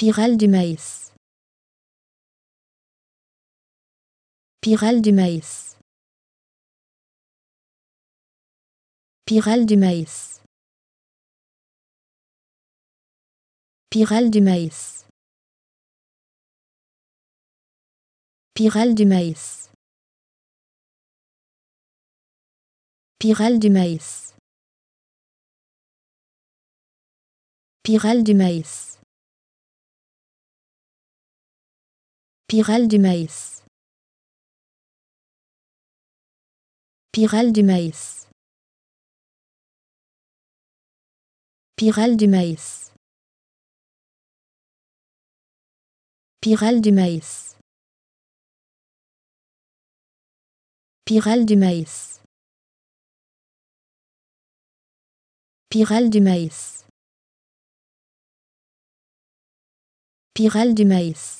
Pyrale du maïs. Pyrale du maïs. Pyrale du maïs. Pyrale du maïs. Pyrale du maïs. Pyrale du maïs. Pyrale du maïs. Pyrale du maïs. Pyrale du maïs. Pyrale du maïs. Pyrale du maïs. Pyrale du maïs. Pyrale du maïs. Pyrale du maïs.